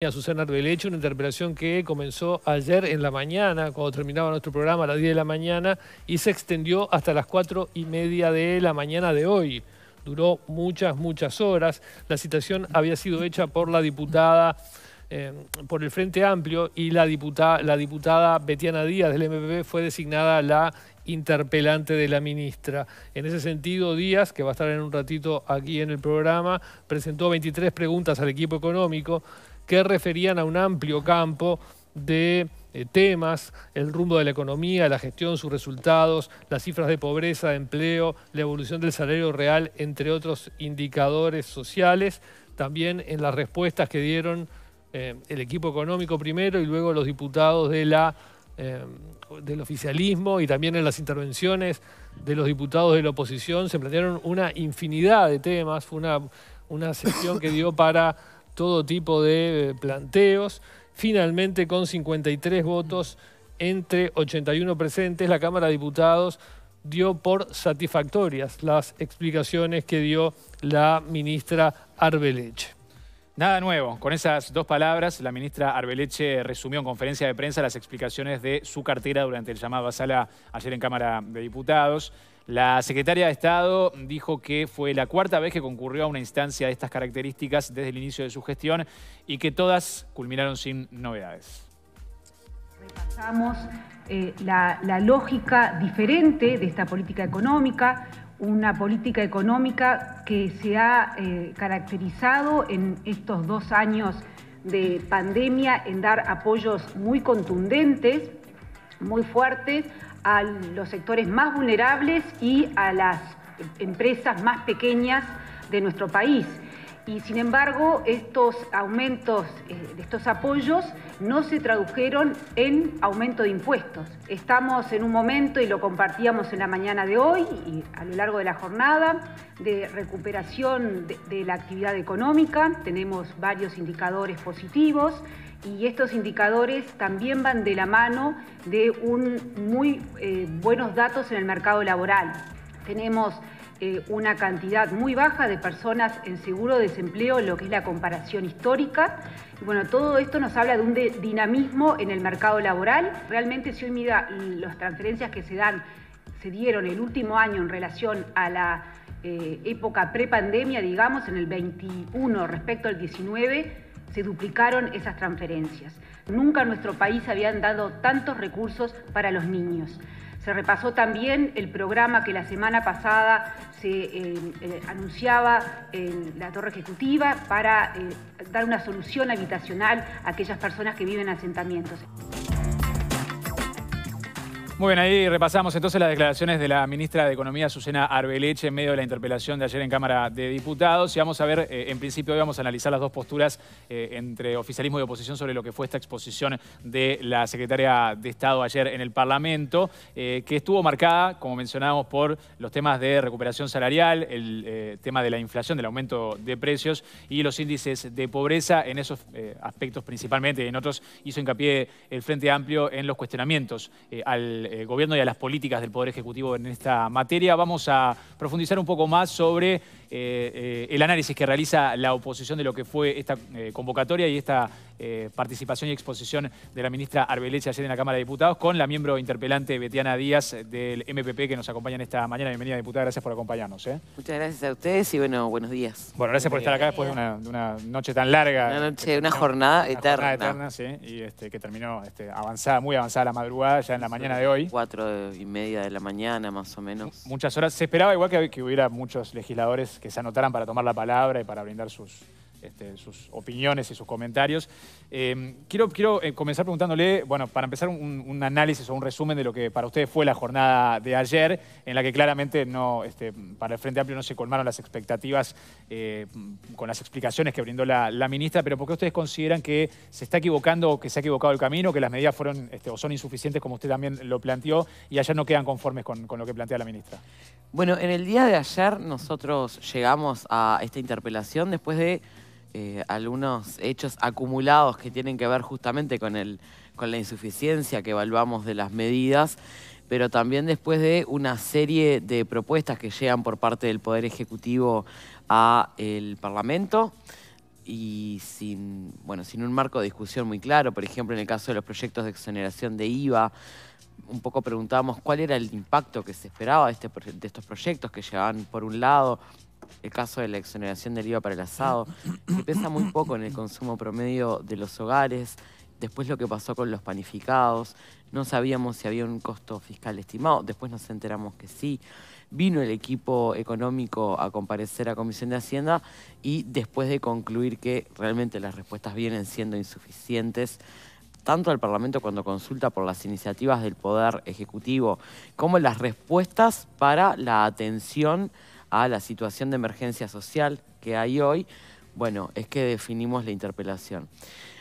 A Susana Arbeleche, una interpelación que comenzó ayer en la mañana, cuando terminaba nuestro programa a las 10 de la mañana, y se extendió hasta las 4 y media de la mañana de hoy. Duró muchas, muchas horas. La citación había sido hecha por la diputada, eh, por el Frente Amplio, y la diputada, la diputada Betiana Díaz del MPB, fue designada la interpelante de la ministra. En ese sentido, Díaz, que va a estar en un ratito aquí en el programa, presentó 23 preguntas al equipo económico que referían a un amplio campo de eh, temas, el rumbo de la economía, la gestión, sus resultados, las cifras de pobreza, de empleo, la evolución del salario real, entre otros indicadores sociales. También en las respuestas que dieron eh, el equipo económico primero y luego los diputados eh, del oficialismo y también en las intervenciones de los diputados de la oposición se plantearon una infinidad de temas. Fue una, una sesión que dio para todo tipo de eh, planteos. Finalmente, con 53 votos entre 81 presentes, la Cámara de Diputados dio por satisfactorias las explicaciones que dio la ministra Arbeleche. Nada nuevo. Con esas dos palabras, la ministra Arbeleche resumió en conferencia de prensa las explicaciones de su cartera durante el llamado a sala ayer en Cámara de Diputados. La secretaria de Estado dijo que fue la cuarta vez que concurrió a una instancia de estas características desde el inicio de su gestión y que todas culminaron sin novedades. Repasamos eh, la, lógica diferente de esta política económica, una política económica que se ha eh, caracterizado en estos dos años de pandemia en dar apoyos muy contundentes, muy fuertes a los sectores más vulnerables y a las empresas más pequeñas de nuestro país. Y sin embargo, estos aumentos, eh, estos apoyos no se tradujeron en aumento de impuestos. Estamos en un momento, y lo compartíamos en la mañana de hoy y a lo largo de la jornada, de recuperación de, la actividad económica. Tenemos varios indicadores positivos y estos indicadores también van de la mano de un muy eh, buenos datos en el mercado laboral. Tenemos eh, una cantidad muy baja de personas en seguro desempleo, lo que es la comparación histórica. Y bueno, todo esto nos habla de un dinamismo en el mercado laboral. Realmente si hoy mira las transferencias que se dan, se dieron el último año en relación a la eh, época pre-pandemia, digamos, en el 21 respecto al 19, se duplicaron esas transferencias. Nunca en nuestro país habían dado tantos recursos para los niños. Se repasó también el programa que la semana pasada se eh, eh, anunciaba en la Torre Ejecutiva para eh, dar una solución habitacional a aquellas personas que viven en asentamientos. Muy bien, ahí repasamos entonces las declaraciones de la ministra de Economía, Susana Arbeleche, en medio de la interpelación de ayer en Cámara de Diputados. Y vamos a ver, eh, en principio hoy vamos a analizar las dos posturas eh, entre oficialismo y oposición sobre lo que fue esta exposición de la secretaria de Estado ayer en el Parlamento, eh, que estuvo marcada, como mencionábamos, por los temas de recuperación salarial, el tema de la inflación, del aumento de precios y los índices de pobreza. En esos aspectos principalmente, en otros hizo hincapié el Frente Amplio en los cuestionamientos al eh, gobierno y a las políticas del Poder Ejecutivo en esta materia. Vamos a profundizar un poco más sobre eh, eh, el análisis que realiza la oposición de lo que fue esta eh, convocatoria y esta participación y exposición de la ministra Arbeleche ayer en la Cámara de Diputados con la miembro interpelante Betiana Díaz del MPP que nos acompaña en esta mañana. Bienvenida, diputada, gracias por acompañarnos. Muchas gracias a ustedes y bueno, buenos días. Bueno, gracias por estar acá después de una, noche tan larga. Una noche, una jornada eterna. Jornada eterna, sí, y este, que terminó este, avanzada, muy avanzada la madrugada, ya en la mañana de hoy. Cuatro y media de la mañana, más o menos. Muchas horas. Se esperaba igual que hubiera muchos legisladores que se anotaran para tomar la palabra y para brindar sus, este, sus opiniones y sus comentarios. Eh, quiero, quiero eh, comenzar preguntándole, bueno, para empezar un, análisis o un resumen de lo que para ustedes fue la jornada de ayer, en la que claramente no, este, para el Frente Amplio no se colmaron las expectativas eh, con las explicaciones que brindó la, ministra, pero ¿por qué ustedes consideran que se está equivocando o que se ha equivocado el camino, que las medidas fueron este, o son insuficientes como usted también lo planteó y ayer no quedan conformes con, con lo que plantea la ministra? Bueno, en el día de ayer nosotros llegamos a esta interpelación después de eh, algunos hechos acumulados que tienen que ver justamente con, el, con la insuficiencia que evaluamos de las medidas, pero también después de una serie de propuestas que llegan por parte del Poder Ejecutivo al Parlamento y sin, un marco de discusión muy claro, por ejemplo, en el caso de los proyectos de exoneración de IVA, un poco preguntábamos cuál era el impacto que se esperaba de, este de estos proyectos que llegaban por un lado el caso de la exoneración del IVA para el asado, que pesa muy poco en el consumo promedio de los hogares, después lo que pasó con los panificados, no sabíamos si había un costo fiscal estimado, después nos enteramos que sí, vino el equipo económico a comparecer a Comisión de Hacienda y después de concluir que realmente las respuestas vienen siendo insuficientes, tanto al Parlamento cuando consulta por las iniciativas del Poder Ejecutivo, como las respuestas para la atención a la situación de emergencia social que hay hoy, bueno, es que definimos la interpelación.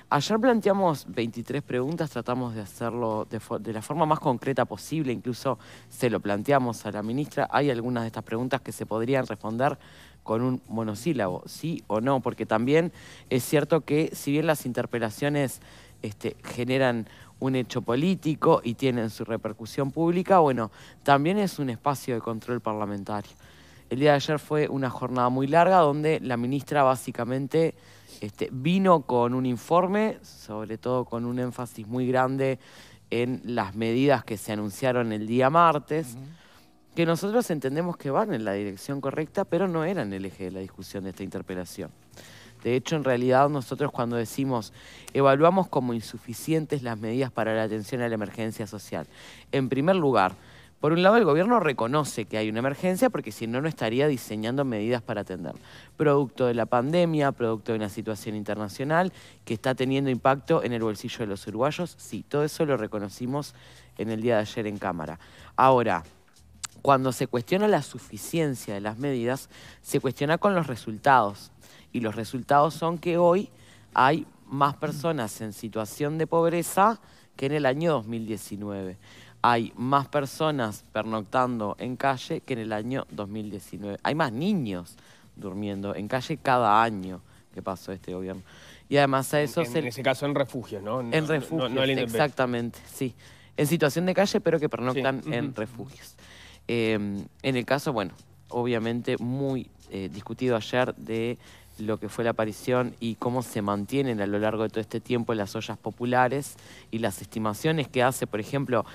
Ayer planteamos 23 preguntas, tratamos de hacerlo de, la forma más concreta posible, incluso se lo planteamos a la ministra. Hay algunas de estas preguntas que se podrían responder con un monosílabo, sí o no, porque también es cierto que si bien las interpelaciones este, generan un hecho político y tienen su repercusión pública, bueno, también es un espacio de control parlamentario. El día de ayer fue una jornada muy larga donde la ministra básicamente este, vino con un informe, sobre todo con un énfasis muy grande en las medidas que se anunciaron el día martes, que nosotros entendemos que van en la dirección correcta, pero no eran el eje de la discusión de esta interpelación. De hecho, en realidad nosotros cuando decimos evaluamos como insuficientes las medidas para la atención a la emergencia social, en primer lugar, por un lado, el gobierno reconoce que hay una emergencia porque si no, no estaría diseñando medidas para atender. Producto de la pandemia, producto de una situación internacional que está teniendo impacto en el bolsillo de los uruguayos, sí, todo eso lo reconocimos en el día de ayer en Cámara. Ahora, cuando se cuestiona la suficiencia de las medidas, se cuestiona con los resultados. Y los resultados son que hoy hay más personas en situación de pobreza que en el año 2019 hay más personas pernoctando en calle que en el año 2019. Hay más niños durmiendo en calle cada año que pasó este gobierno. Y además a eso... En, en ese caso en refugios, ¿no? en refugios, exactamente, sí. En situación de calle, pero que pernoctan en refugios. Eh, en el caso, bueno, obviamente muy eh, discutido ayer de lo que fue la aparición y cómo se mantienen a lo largo de todo este tiempo las ollas populares y las estimaciones que hace, por ejemplo,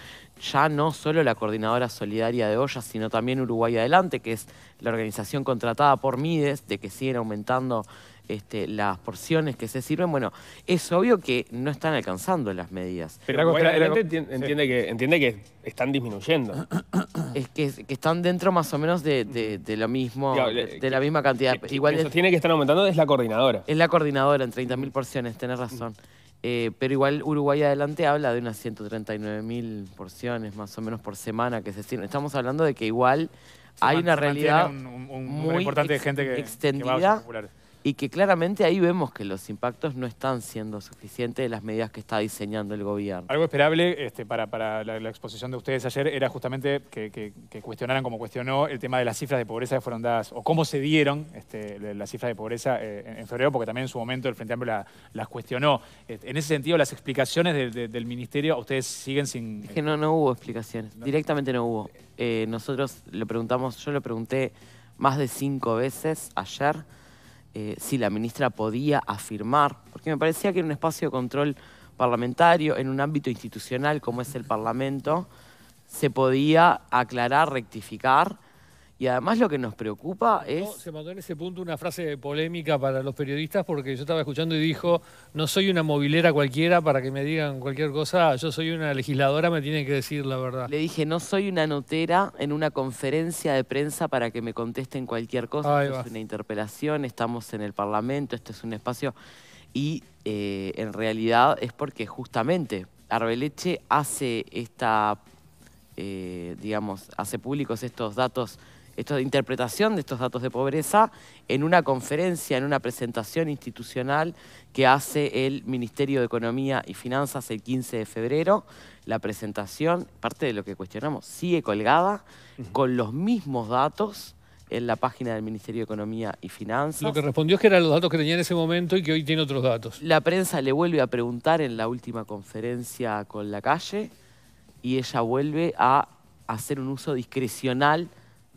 ya no solo la Coordinadora Solidaria de Ollas, sino también Uruguay Adelante, que es la organización contratada por Mides, de que siguen aumentando este, las porciones que se sirven, bueno, es obvio que no están alcanzando las medidas. Pero la gente entiende, que, entiende que están disminuyendo. Es que, están dentro más o menos de, lo mismo, de, la misma cantidad. Igual eso tiene que estar aumentando es la coordinadora. Es la coordinadora en 30.000 porciones, tenés razón. Eh, pero igual Uruguay Adelante habla de unas 139.000 porciones más o menos por semana que se sirven. Estamos hablando de que igual hay una realidad muy importante de gente que, extendida y que claramente ahí vemos que los impactos no están siendo suficientes de las medidas que está diseñando el gobierno. Algo esperable este, para, la, exposición de ustedes ayer era justamente que, cuestionaran, como cuestionó, el tema de las cifras de pobreza que fueron dadas, o cómo se dieron este, las cifras de pobreza eh, en, febrero, porque también en su momento el Frente Amplio las cuestionó. Este, en ese sentido, las explicaciones del Ministerio, ustedes siguen sin... que no, no hubo explicaciones, directamente no hubo. Eh, nosotros lo preguntamos, yo lo pregunté más de cinco veces ayer, eh, si la ministra podía afirmar, porque me parecía que en un espacio de control parlamentario, en un ámbito institucional como es el Parlamento, se podía aclarar, rectificar y además lo que nos preocupa es... se mandó en ese punto una frase polémica para los periodistas porque yo estaba escuchando y dijo, no soy una movilera cualquiera para que me digan cualquier cosa, yo soy una legisladora, me tienen que decir la verdad. Le dije, no soy una notera en una conferencia de prensa para que me contesten cualquier cosa, esto es una interpelación, estamos en el Parlamento, esto es un espacio... Y eh, en realidad es porque justamente Arbeleche hace esta, eh, digamos, hace públicos estos datos de interpretación de estos datos de pobreza en una conferencia, en una presentación institucional que hace el Ministerio de Economía y Finanzas el 15 de febrero. La presentación, parte de lo que cuestionamos, sigue colgada con los mismos datos en la página del Ministerio de Economía y Finanzas. Lo que respondió es que eran los datos que tenía en ese momento y que hoy tiene otros datos. La prensa le vuelve a preguntar en la última conferencia con la calle y ella vuelve a hacer un uso discrecional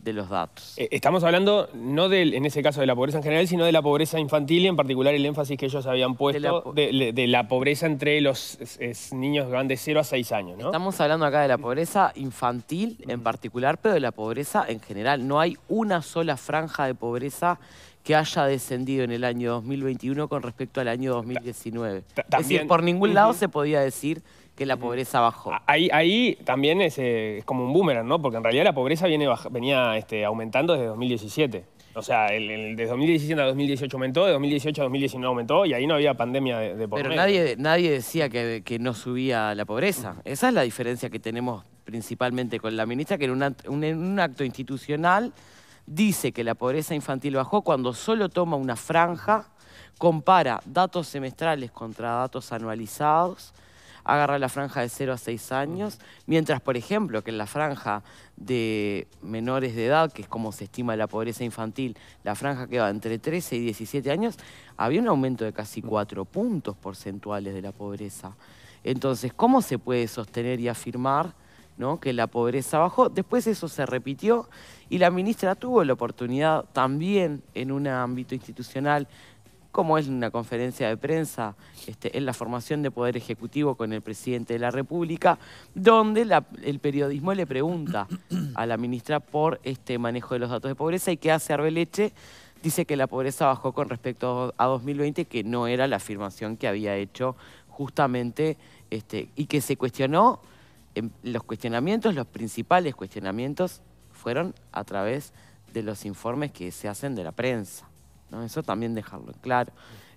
de los datos. Eh, estamos hablando no del, en ese caso de la pobreza en general, sino de la pobreza infantil y en particular el énfasis que ellos habían puesto de la, pobreza entre los niños que van de 0 a 6 años. ¿no? Estamos hablando acá de la pobreza infantil en particular, pero de la pobreza en general. No hay una sola franja de pobreza que haya descendido en el año 2021 con respecto al año 2019. Es decir, por ningún lado se podía decir que la mm. pobreza bajó. Ahí, también eh, es, como un boomerang, ¿no? Porque en realidad la pobreza viene, venía este, aumentando desde 2017. O sea, el, de 2017 a 2018 aumentó, de 2018 a 2019 aumentó y ahí no había pandemia de, pobreza. Pero nadie, nadie decía que, no subía la pobreza. Esa es la diferencia que tenemos principalmente con la ministra, que en un, en un acto institucional dice que la pobreza infantil bajó cuando solo toma una franja, compara datos semestrales contra datos anualizados agarrar la franja de 0 a 6 años, mientras, por ejemplo, que en la franja de menores de edad, que es como se estima la pobreza infantil, la franja que va entre 13 y 17 años, había un aumento de casi 4 puntos porcentuales de la pobreza. Entonces, ¿cómo se puede sostener y afirmar ¿no? que la pobreza bajó? Después eso se repitió y la ministra tuvo la oportunidad también en un ámbito institucional como es una conferencia de prensa en este, la formación de poder ejecutivo con el presidente de la República, donde el periodismo le pregunta a la ministra por este manejo de los datos de pobreza y qué hace Arbeleche. Dice que la pobreza bajó con respecto a 2020, que no era la afirmación que había hecho justamente este, y que se cuestionó. Em, los cuestionamientos, los principales cuestionamientos fueron a través de los informes que se hacen de la prensa. Eso también dejarlo en claro.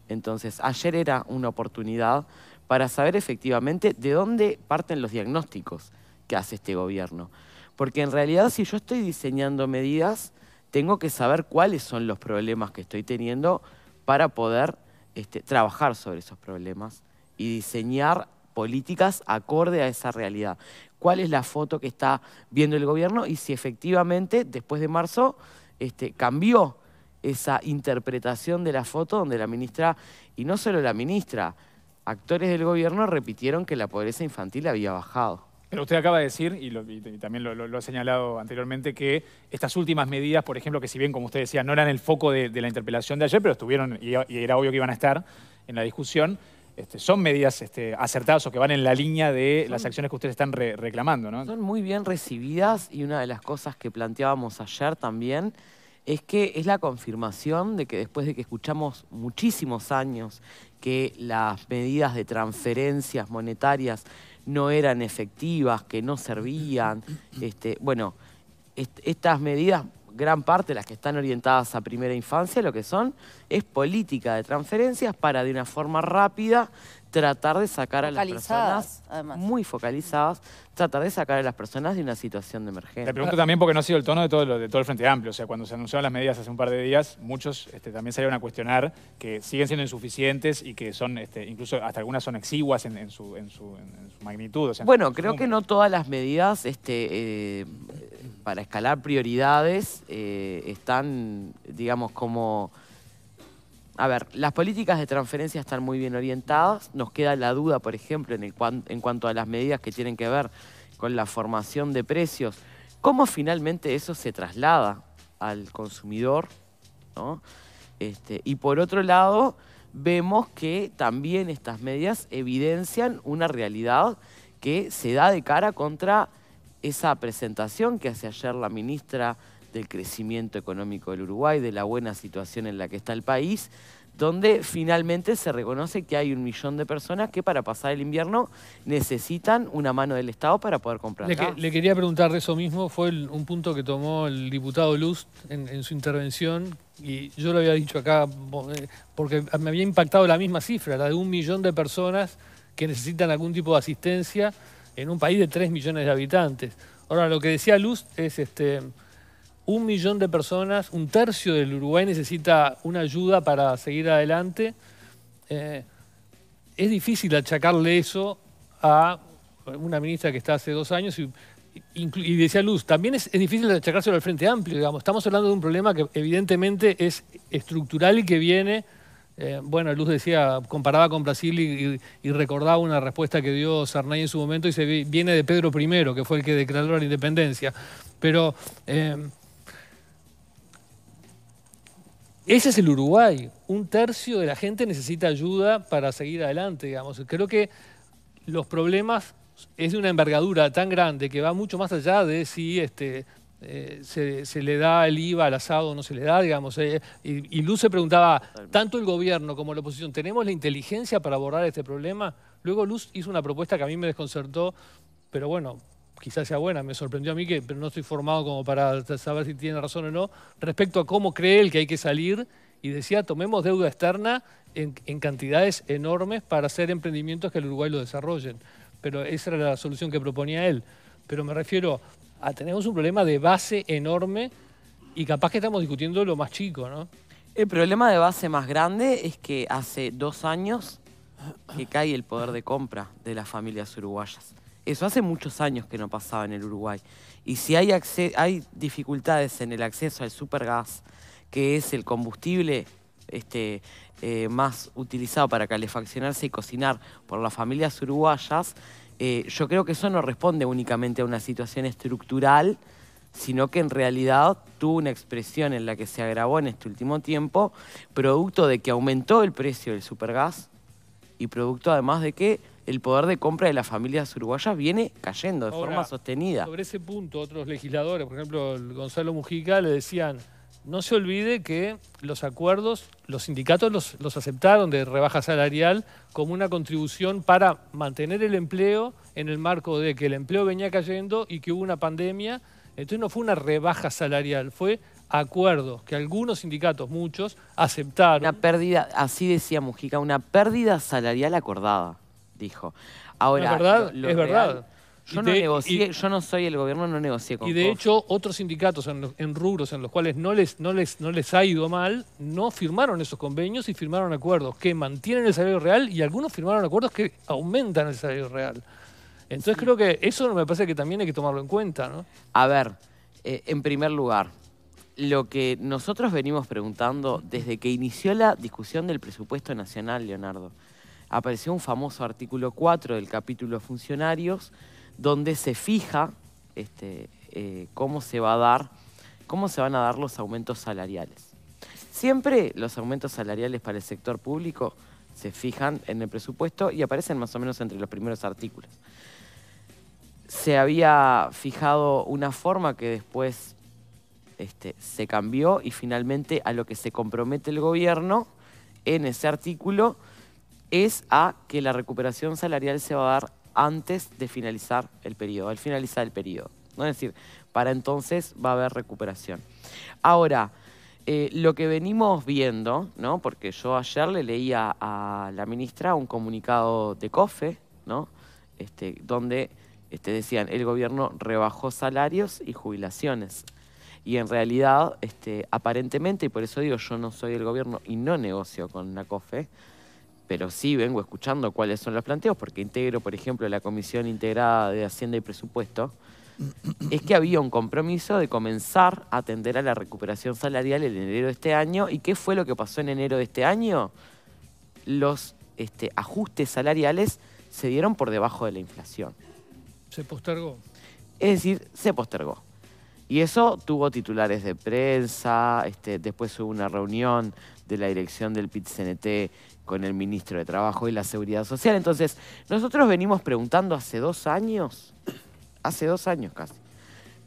Entonces, ayer era una oportunidad para saber efectivamente de dónde parten los diagnósticos que hace este gobierno. Porque en realidad, si yo estoy diseñando medidas, tengo que saber cuáles son los problemas que estoy teniendo para poder este, trabajar sobre esos problemas y diseñar políticas acorde a esa realidad. ¿Cuál es la foto que está viendo el gobierno y si efectivamente después de marzo este, cambió esa interpretación de la foto donde la ministra, y no solo la ministra, actores del gobierno repitieron que la pobreza infantil había bajado. Pero usted acaba de decir, y, también lo, ha señalado anteriormente, que estas últimas medidas, por ejemplo, que si bien, como usted decía, no eran el foco de, la interpelación de ayer, pero estuvieron, y, era obvio que iban a estar en la discusión, este, son medidas este, acertadas o que van en la línea de las acciones que ustedes están reclamando, ¿no? Son muy bien recibidas y una de las cosas que planteábamos ayer también es que es la confirmación de que después de que escuchamos muchísimos años que las medidas de transferencias monetarias no eran efectivas, que no servían, este, bueno, estas medidas gran parte, las que están orientadas a primera infancia, lo que son, es política de transferencias para de una forma rápida tratar de sacar a las personas muy focalizadas, tratar de sacar a las personas de una situación de emergencia. Le pregunto también porque no ha sido el tono de todo, el Frente Amplio. O sea, cuando se anunciaron las medidas hace un par de días, muchos este, también salieron a cuestionar que siguen siendo insuficientes y que son, este, incluso hasta algunas son exiguas en, su, magnitud. bueno, creo que no todas las medidas este, eh, para escalar prioridades eh, están, digamos, como... A ver, las políticas de transferencia están muy bien orientadas. Nos queda la duda, por ejemplo, en, en cuanto a las medidas que tienen que ver con la formación de precios. ¿Cómo finalmente eso se traslada al consumidor? Este, y por otro lado, vemos que también estas medidas evidencian una realidad que se da de cara contra esa presentación que hace ayer la ministra del crecimiento económico del Uruguay, de la buena situación en la que está el país, donde finalmente se reconoce que hay un millón de personas que para pasar el invierno necesitan una mano del Estado para poder comprar. Le, quería preguntar de eso mismo, fue un punto que tomó el diputado Lust en, su intervención, y yo lo había dicho acá, eh, porque me había impactado la misma cifra, la de un millón de personas que necesitan algún tipo de asistencia en un país de 3 millones de habitantes. Ahora, lo que decía Luz es este, un millón de personas, un tercio del Uruguay necesita una ayuda para seguir adelante. Eh, es difícil achacarle eso a una ministra que está hace dos años y, decía Luz, también es, difícil achacárselo al Frente Amplio, digamos. Estamos hablando de un problema que evidentemente es estructural y que viene eh, bueno, Luz decía, comparaba con Brasil y, recordaba una respuesta que dio Sarnay en su momento y se viene de Pedro I, que fue el que declaró la independencia. Pero eh, ese es el Uruguay. Un tercio de la gente necesita ayuda para seguir adelante, digamos. Creo que los problemas es de una envergadura tan grande que va mucho más allá de si este, eh, se, le da el IVA al asado o no se le da, digamos. Eh, y, Luz se preguntaba, tanto el gobierno como la oposición, ¿tenemos la inteligencia para abordar este problema? Luego Luz hizo una propuesta que a mí me desconcertó, pero bueno, quizás sea buena, me sorprendió a mí, que, pero no estoy formado como para saber si tiene razón o no, respecto a cómo cree él que hay que salir. Y decía, tomemos deuda externa en, en cantidades enormes para hacer emprendimientos que el Uruguay lo desarrollen. Pero esa era la solución que proponía él. Pero me refiero, Ah, tenemos un problema de base enorme y capaz que estamos discutiendo lo más chico, ¿no? El problema de base más grande es que hace dos años que cae el poder de compra de las familias uruguayas. Eso hace muchos años que no pasaba en el Uruguay. Y si hay, dificultades en el acceso al supergas, que es el combustible este, eh, más utilizado para calefaccionarse y cocinar por las familias uruguayas, eh, yo creo que eso no responde únicamente a una situación estructural, sino que en realidad tuvo una expresión en la que se agravó en este último tiempo, producto de que aumentó el precio del supergas y producto además de que el poder de compra de las familias uruguayas viene cayendo de forma sostenida. Sobre ese punto, otros legisladores, por ejemplo, Gonzalo Mujica, le decían, no se olvide que los acuerdos, los sindicatos los, aceptaron de rebaja salarial como una contribución para mantener el empleo en el marco de que el empleo venía cayendo y que hubo una pandemia. Entonces no fue una rebaja salarial, fue acuerdos que algunos sindicatos, muchos, aceptaron. Una pérdida, así decía Mujica, una pérdida salarial acordada, dijo. Ahora, es verdad, es verdad yo, no negocié, yo no soy el gobierno, no negocié con Y de hecho, otros sindicatos en, en, rubros en los cuales no les, no, les, no les ha ido mal, no firmaron esos convenios y firmaron acuerdos que mantienen el salario real y algunos firmaron acuerdos que aumentan el salario real. Entonces creo que eso me parece que también hay que tomarlo en cuenta, A ver, eh, en primer lugar, lo que nosotros venimos preguntando desde que inició la discusión del presupuesto nacional, Leonardo, apareció un famoso artículo 4 del capítulo funcionarios donde se fija este, eh, cómo se va a dar, cómo se van a dar los aumentos salariales. Siempre los aumentos salariales para el sector público se fijan en el presupuesto y aparecen más o menos entre los primeros artículos. Se había fijado una forma que después este, se cambió y finalmente a lo que se compromete el gobierno en ese artículo es a que la recuperación salarial se va a dar antes de finalizar el periodo, al finalizar el periodo. Es decir, para entonces va a haber recuperación. Ahora, eh, lo que venimos viendo, ¿no? porque yo ayer le leía a la ministra un comunicado de COFE, ¿no? este, donde este, decían, el gobierno rebajó salarios y jubilaciones. Y en realidad, este, aparentemente, y por eso digo, yo no soy del gobierno y no negocio con la COFE, pero sí vengo escuchando cuáles son los planteos, porque integro, por ejemplo, la Comisión Integrada de Hacienda y Presupuesto, es que había un compromiso de comenzar a atender a la recuperación salarial en enero de este año. ¿Y qué fue lo que pasó en enero de este año? Los este, ajustes salariales se dieron por debajo de la inflación. Se postergó. Es decir, se postergó. Y eso tuvo titulares de prensa, este, después hubo una reunión de la dirección del PIT-CNT con el ministro de Trabajo y la Seguridad Social. Entonces, nosotros venimos preguntando hace dos años, hace dos años casi,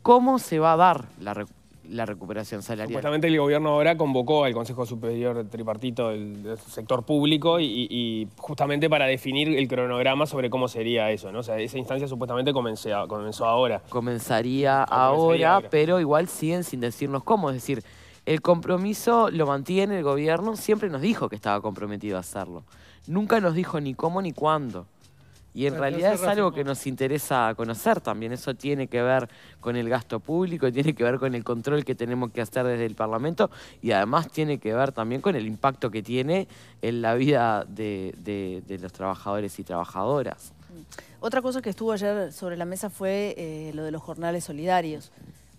¿cómo se va a dar la recuperación? la recuperación salarial. Supuestamente el gobierno ahora convocó al Consejo Superior Tripartito del, sector público y, justamente para definir el cronograma sobre cómo sería eso, ¿no? sea, esa instancia supuestamente comenzó, comenzó ahora. Ah, comenzaría, ahora, ahora, pero igual siguen sin decirnos cómo. Es decir, el compromiso lo mantiene el gobierno, siempre nos dijo que estaba comprometido a hacerlo. Nunca nos dijo ni cómo ni cuándo. Y en realidad es algo que nos interesa conocer también. Eso tiene que ver con el gasto público, tiene que ver con el control que tenemos que hacer desde el Parlamento y además tiene que ver también con el impacto que tiene en la vida de, los trabajadores y trabajadoras. Otra cosa que estuvo ayer sobre la mesa fue eh, lo de los jornales solidarios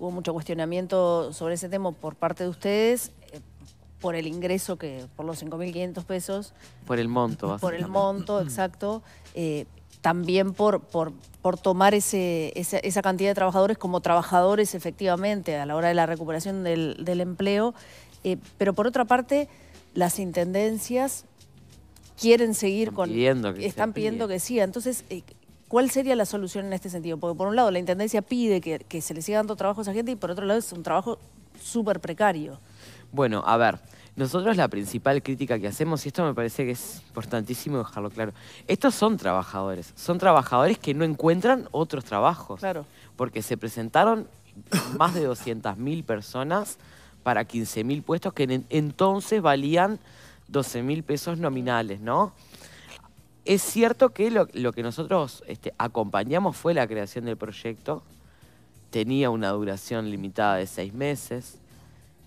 hubo mucho cuestionamiento sobre ese tema por parte de ustedes eh, por el ingreso que por los 5.500 pesos. Por el monto. Por el monto, mm. exacto. Eh, también por, por, por tomar ese, esa, cantidad de trabajadores como trabajadores efectivamente a la hora de la recuperación del, empleo. Eh, pero por otra parte, las intendencias quieren seguir con... Pidiendo están pidiendo que siga. Entonces, ¿Cuál sería la solución en este sentido? Porque por un lado la Intendencia pide que, se le siga dando trabajo a esa gente y por otro lado es un trabajo súper precario. Bueno, a ver, nosotros la principal crítica que hacemos, y esto me parece que es importantísimo dejarlo claro, estos son trabajadores, son trabajadores que no encuentran otros trabajos. Claro. Porque se presentaron más de 200.000 personas para 15.000 puestos que entonces valían 12.000 pesos nominales, ¿no? Es cierto que lo, que nosotros este, acompañamos fue la creación del proyecto. Tenía una duración limitada de seis meses.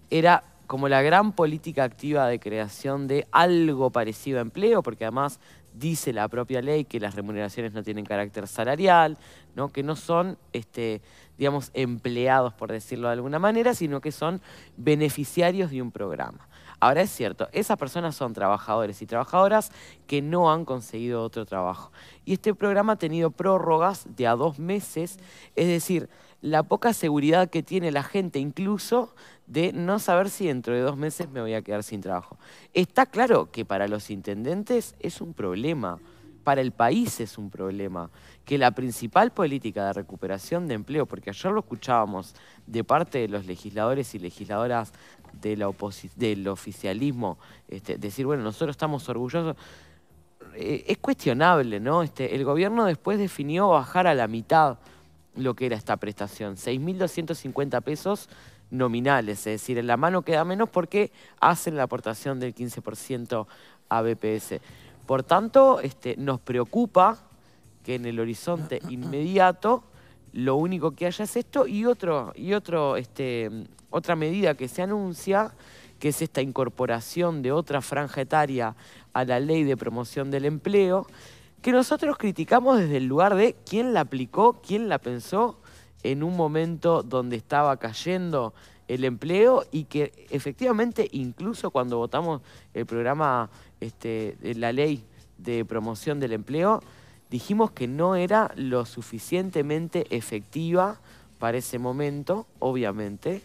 Era como la gran política activa de creación de algo parecido a empleo, porque además dice la propia ley que las remuneraciones no tienen carácter salarial, ¿no? que no son, este, digamos, empleados, por decirlo de alguna manera, sino que son beneficiarios de un programa. Ahora es cierto, esas personas son trabajadores y trabajadoras que no han conseguido otro trabajo. Y este programa ha tenido prórrogas de a dos meses, es decir, la poca seguridad que tiene la gente incluso de no saber si dentro de dos meses me voy a quedar sin trabajo. Está claro que para los intendentes es un problema, para el país es un problema, que la principal política de recuperación de empleo, porque ayer lo escuchábamos de parte de los legisladores y legisladoras de la del oficialismo, este, decir, bueno, nosotros estamos orgullosos, eh, es cuestionable, ¿no? Este, el gobierno después definió bajar a la mitad lo que era esta prestación, 6.250 pesos nominales, es decir, en la mano queda menos porque hacen la aportación del 15% a BPS. Por tanto, este, nos preocupa que en el horizonte inmediato lo único que haya es esto y otro, y otro este, otra medida que se anuncia, que es esta incorporación de otra franja etaria a la ley de promoción del empleo, que nosotros criticamos desde el lugar de quién la aplicó, quién la pensó en un momento donde estaba cayendo el empleo y que efectivamente incluso cuando votamos el programa, este, la ley de promoción del empleo, dijimos que no era lo suficientemente efectiva para ese momento, obviamente,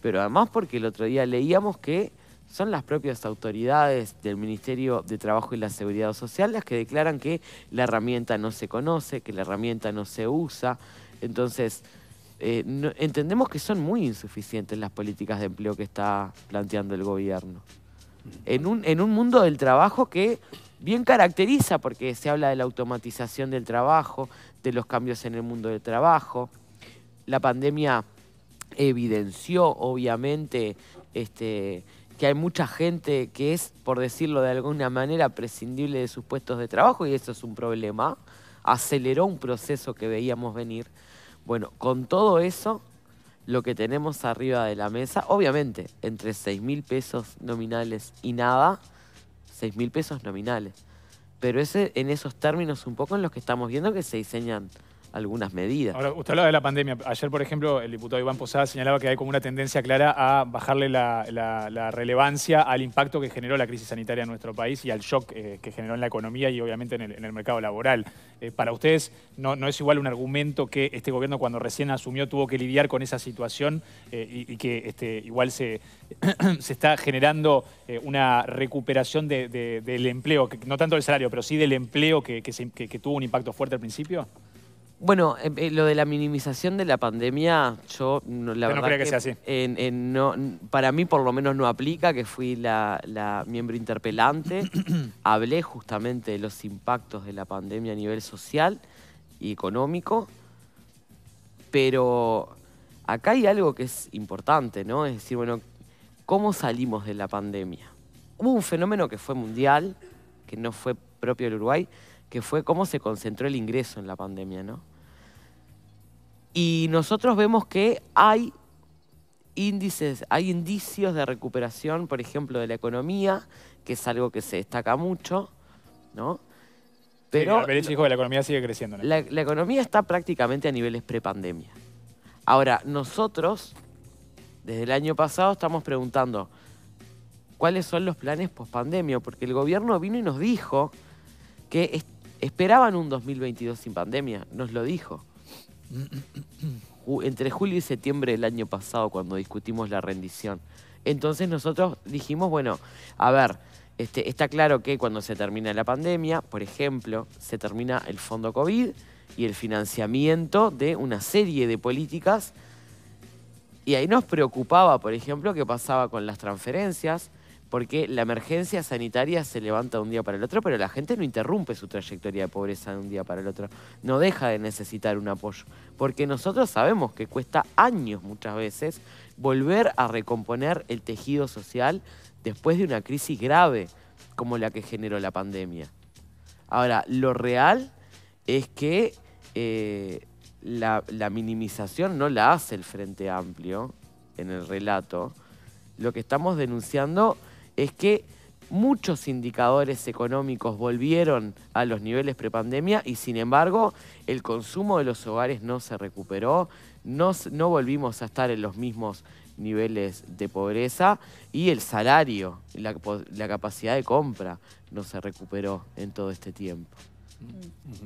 pero además porque el otro día leíamos que son las propias autoridades del Ministerio de Trabajo y la Seguridad Social las que declaran que la herramienta no se conoce, que la herramienta no se usa. Entonces, eh, entendemos que son muy insuficientes las políticas de empleo que está planteando el gobierno. En un, en un mundo del trabajo que bien caracteriza, porque se habla de la automatización del trabajo, de los cambios en el mundo del trabajo. La pandemia evidenció obviamente este, que hay mucha gente que es, por decirlo de alguna manera, prescindible de sus puestos de trabajo y eso es un problema. Aceleró un proceso que veíamos venir. Bueno, con todo eso, lo que tenemos arriba de la mesa, obviamente, entre 6 mil pesos nominales y nada, 6 mil pesos nominales. Pero ese, en esos términos un poco en los que estamos viendo que se diseñan algunas medidas. Ahora, usted hablaba de la pandemia. Ayer, por ejemplo, el diputado Iván Posada señalaba que hay como una tendencia clara a bajarle la, relevancia al impacto que generó la crisis sanitaria en nuestro país y al shock eh, que generó en la economía y obviamente en el, mercado laboral. Eh, para ustedes, no, es igual un argumento que este gobierno cuando recién asumió tuvo que lidiar con esa situación eh, y, que este, igual se, está generando una recuperación del empleo, no tanto del salario, pero sí del empleo que, que tuvo un impacto fuerte al principio? Bueno, eh, eh, lo de la minimización de la pandemia, yo la verdad que, sea así. para mí por lo menos no aplica, que fui la, la miembro interpelante. Hablé justamente de los impactos de la pandemia a nivel social y económico, pero acá hay algo que es importante, ¿no? Es decir, bueno, ¿cómo salimos de la pandemia? Hubo un fenómeno que fue mundial, que no fue propio del Uruguay, que fue cómo se concentró el ingreso en la pandemia, ¿no? Y nosotros vemos que hay índices, hay indicios de recuperación, por ejemplo, de la economía, que es algo que se destaca mucho, ¿no? Pero sí, dijo que la economía sigue creciendo. La, economía está prácticamente a niveles prepandemia. Ahora, nosotros, desde el año pasado, estamos preguntando cuáles son los planes pospandemia, porque el gobierno vino y nos dijo que esperaban un 2022 sin pandemia, nos lo dijo entre julio y septiembre del año pasado cuando discutimos la rendición. Entonces nosotros dijimos, bueno, a ver, este, está claro que cuando se termina la pandemia, por ejemplo, se termina el fondo COVID y el financiamiento de una serie de políticas. Y ahí nos preocupaba, por ejemplo, qué pasaba con las transferencias, porque la emergencia sanitaria se levanta de un día para el otro, pero la gente no interrumpe su trayectoria de pobreza de un día para el otro, no deja de necesitar un apoyo, porque nosotros sabemos que cuesta años muchas veces volver a recomponer el tejido social después de una crisis grave como la que generó la pandemia. Ahora, lo real es que eh, la minimización no la hace el Frente Amplio en el relato. Lo que estamos denunciando es que muchos indicadores económicos volvieron a los niveles prepandemia y sin embargo el consumo de los hogares no se recuperó, no, volvimos a estar en los mismos niveles de pobreza y el salario, la, capacidad de compra no se recuperó en todo este tiempo.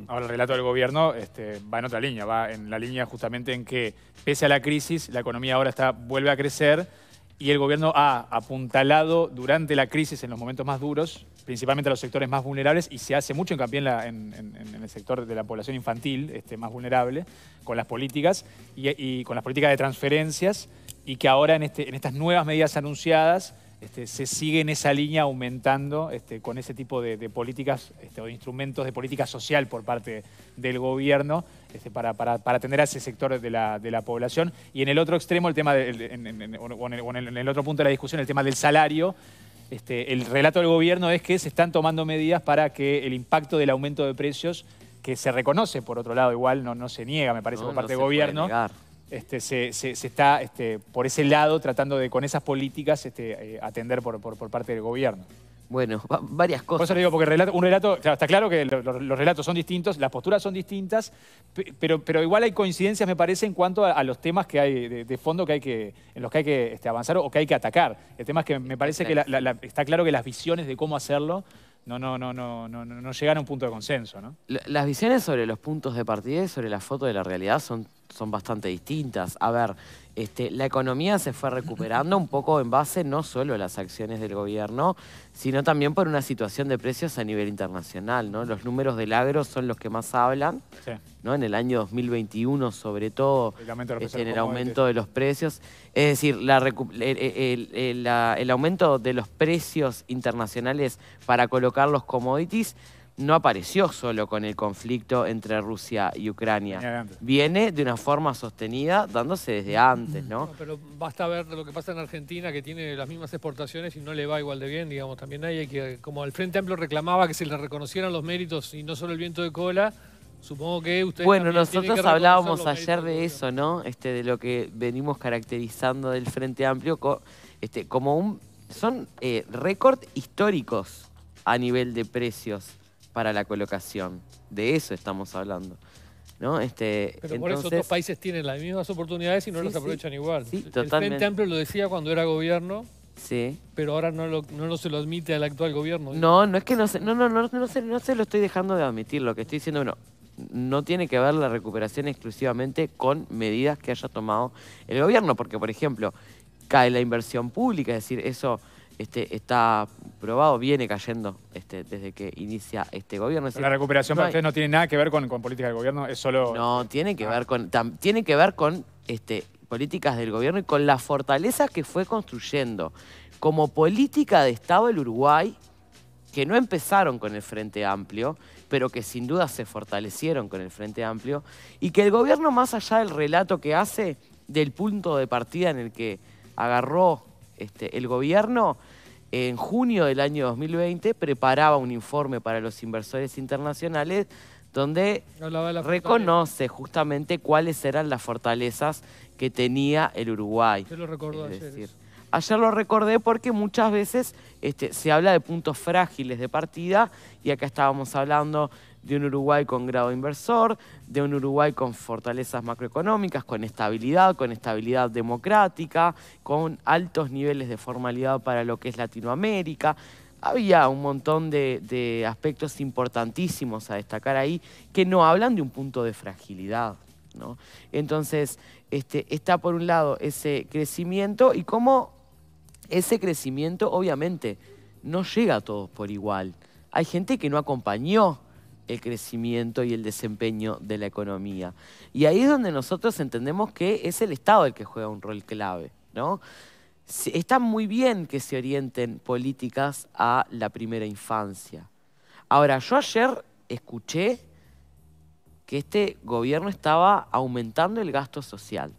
Ahora el relato del gobierno este, va en otra línea, va en la línea justamente en que pese a la crisis la economía ahora está, vuelve a crecer y el gobierno ha apuntalado durante la crisis en los momentos más duros, principalmente a los sectores más vulnerables, y se hace mucho en, la, en, el sector de la población infantil este, más vulnerable, con las políticas y, con las políticas de transferencias, y que ahora en, este, estas nuevas medidas anunciadas este, se sigue en esa línea aumentando este, con ese tipo de, políticas este, o instrumentos de política social por parte del gobierno este, para, atender a ese sector de la, población. Y en el otro extremo, el tema, en, o en el, otro punto de la discusión, el tema del salario, este, el relato del gobierno es que se están tomando medidas para que el impacto del aumento de precios, que se reconoce por otro lado igual, no, se niega, me parece, por parte del gobierno, este, se, está por ese lado tratando de con esas políticas eh, atender por parte del gobierno. Bueno, varias cosas. Por eso digo, porque un relato, está claro que los relatos son distintos, las posturas son distintas, pero, pero igual hay coincidencias, me parece, en cuanto a, los temas que hay de, fondo que hay que, en los que hay que este, avanzar o que hay que atacar. El tema es que me parece que está claro que las visiones de cómo hacerlo no, no, no, no, no, no llegan a un punto de consenso. Las visiones sobre los puntos de partida y sobre la foto de la realidad son son bastante distintas. A ver, este, la economía se fue recuperando un poco en base no solo a las acciones del gobierno, sino también por una situación de precios a nivel internacional. ¿no? Los números del agro son los que más hablan, ¿no? en el año 2021 sobre todo, en el aumento de los precios. Es decir, el aumento de los precios internacionales para colocar los commodities no apareció solo con el conflicto entre Rusia y Ucrania. Viene de una forma sostenida dándose desde mm. antes, ¿no? Pero basta ver lo que pasa en Argentina, que tiene las mismas exportaciones y no le va igual de bien, digamos. También hay que, como el Frente Amplio reclamaba que se le reconocieran los méritos y no solo el viento de cola. Supongo que ustedes. Bueno, nosotros hablábamos ayer de eso, ¿no? Este, de lo que venimos caracterizando del Frente Amplio este, como un. Son eh, récord históricos a nivel de precios para la colocación. De eso estamos hablando. ¿no? Este, Pero por eso otros países tienen las mismas oportunidades y no las aprovechan igual. Sí, el totalmente. Amplio lo decía cuando era gobierno. Sí. Pero ahora no, no se lo admite al actual gobierno. No, no es que no se, no, no, no, se, no se lo estoy dejando de admitir. Lo que estoy diciendo, bueno, no tiene que ver la recuperación exclusivamente con medidas que haya tomado el gobierno. Porque, por ejemplo, cae la inversión pública, es decir, eso este, está probado, viene cayendo este, desde que inicia este gobierno. la recuperación no no tiene nada que ver con, con política del gobierno, es solo... No, tiene que ah. ver con, tiene que ver con este, políticas del gobierno y con la fortaleza que fue construyendo. Como política de Estado el Uruguay, que no empezaron con el Frente Amplio, pero que sin duda se fortalecieron con el Frente Amplio, y que el gobierno, más allá del relato que hace, del punto de partida en el que agarró este, el gobierno en junio del año 2020 preparaba un informe para los inversores internacionales donde reconoce justamente cuáles eran las fortalezas que tenía el Uruguay. Yo lo recordó ayer. ayer lo recordé porque muchas veces este, se habla de puntos frágiles de partida y acá estábamos hablando de un Uruguay con grado inversor, de un Uruguay con fortalezas macroeconómicas, con estabilidad, con estabilidad democrática, con altos niveles de formalidad para lo que es Latinoamérica. Había un montón de, aspectos importantísimos a destacar ahí que no hablan de un punto de fragilidad. ¿no? Entonces, este, está por un lado ese crecimiento y cómo ese crecimiento obviamente no llega a todos por igual. Hay gente que no acompañó el crecimiento y el desempeño de la economía. Y ahí es donde nosotros entendemos que es el Estado el que juega un rol clave, ¿no? Está muy bien que se orienten políticas a la primera infancia. Ahora, yo ayer escuché que este gobierno estaba aumentando el gasto social.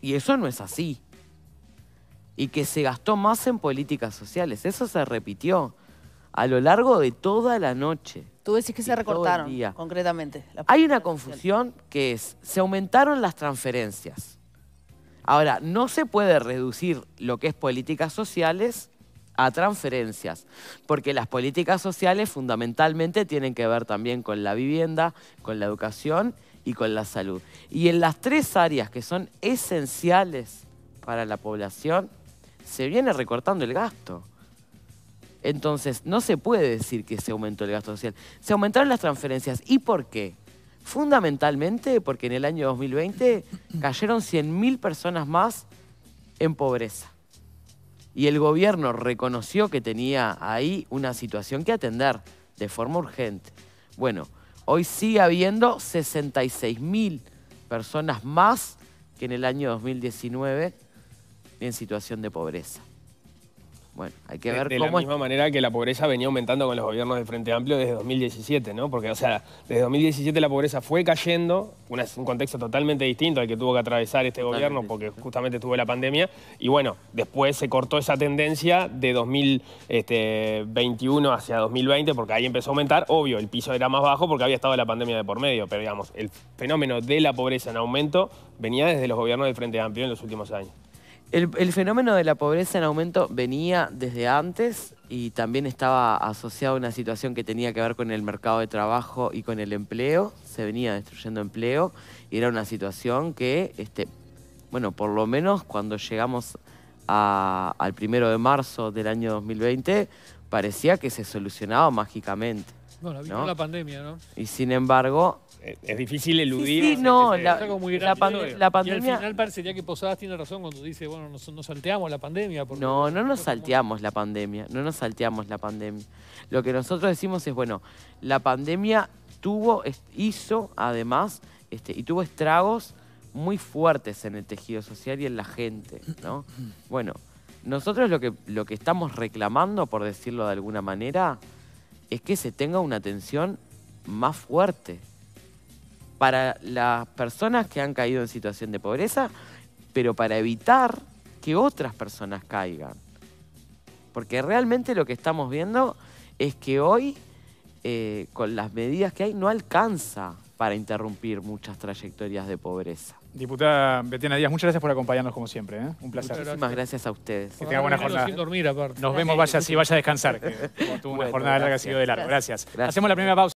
Y eso no es así. Y que se gastó más en políticas sociales. Eso se repitió a lo largo de toda la noche. Tú decís que se recortaron, concretamente. Hay una confusión que es, se aumentaron las transferencias. Ahora, no se puede reducir lo que es políticas sociales a transferencias, porque las políticas sociales fundamentalmente tienen que ver también con la vivienda, con la educación y con la salud. Y en las tres áreas que son esenciales para la población, se viene recortando el gasto. Entonces, no se puede decir que se aumentó el gasto social. Se aumentaron las transferencias. ¿Y por qué? Fundamentalmente porque en el año 2020 cayeron 100.000 personas más en pobreza. Y el gobierno reconoció que tenía ahí una situación que atender de forma urgente. Bueno, hoy sigue habiendo 66.000 personas más que en el año 2019 en situación de pobreza. Bueno, hay que ver de, la misma manera que la pobreza venía aumentando con los gobiernos del Frente Amplio desde 2017, ¿no? Porque, o sea, desde 2017 la pobreza fue cayendo, un contexto totalmente distinto al que tuvo que atravesar este gobierno porque justamente tuvo la pandemia. Y bueno, después se cortó esa tendencia de 2021 este, hacia 2020 porque ahí empezó a aumentar. Obvio, el piso era más bajo porque había estado la pandemia de por medio, pero digamos, el fenómeno de la pobreza en aumento venía desde los gobiernos del Frente Amplio en los últimos años. El, fenómeno de la pobreza en aumento venía desde antes y también estaba asociado a una situación que tenía que ver con el mercado de trabajo y con el empleo. Se venía destruyendo empleo y era una situación que, este, bueno, por lo menos cuando llegamos al primero de marzo del año 2020, parecía que se solucionaba mágicamente. Bueno, vino la pandemia, ¿no? Y sin embargo... Eh, es, difícil eludir. Sí, sí no, la, la, pandemia... al final parecería que Posadas tiene razón cuando dice, bueno, nos, nos salteamos la pandemia. no, no nos salteamos la pandemia, no nos salteamos la pandemia. Lo que nosotros decimos es, bueno, la pandemia tuvo, hizo además, este, y tuvo estragos muy fuertes en el tejido social y en la gente, ¿no? Bueno, nosotros lo que, lo que estamos reclamando, por decirlo de alguna manera, es que se tenga una atención más fuerte para las personas que han caído en situación de pobreza, pero para evitar que otras personas caigan. Porque realmente lo que estamos viendo es que hoy, eh, con las medidas que hay, no alcanza para interrumpir muchas trayectorias de pobreza. Diputada Betiana Díaz, muchas gracias por acompañarnos como siempre. ¿eh? Un placer. Muchísimas gracias. a ustedes. Que tenga buena jornada. Sin dormir, aparte. Nos vemos, vaya, sí, vaya a descansar. Como tuvo una jornada larga, ha sido de largo. gracias. Hacemos la primera pausa.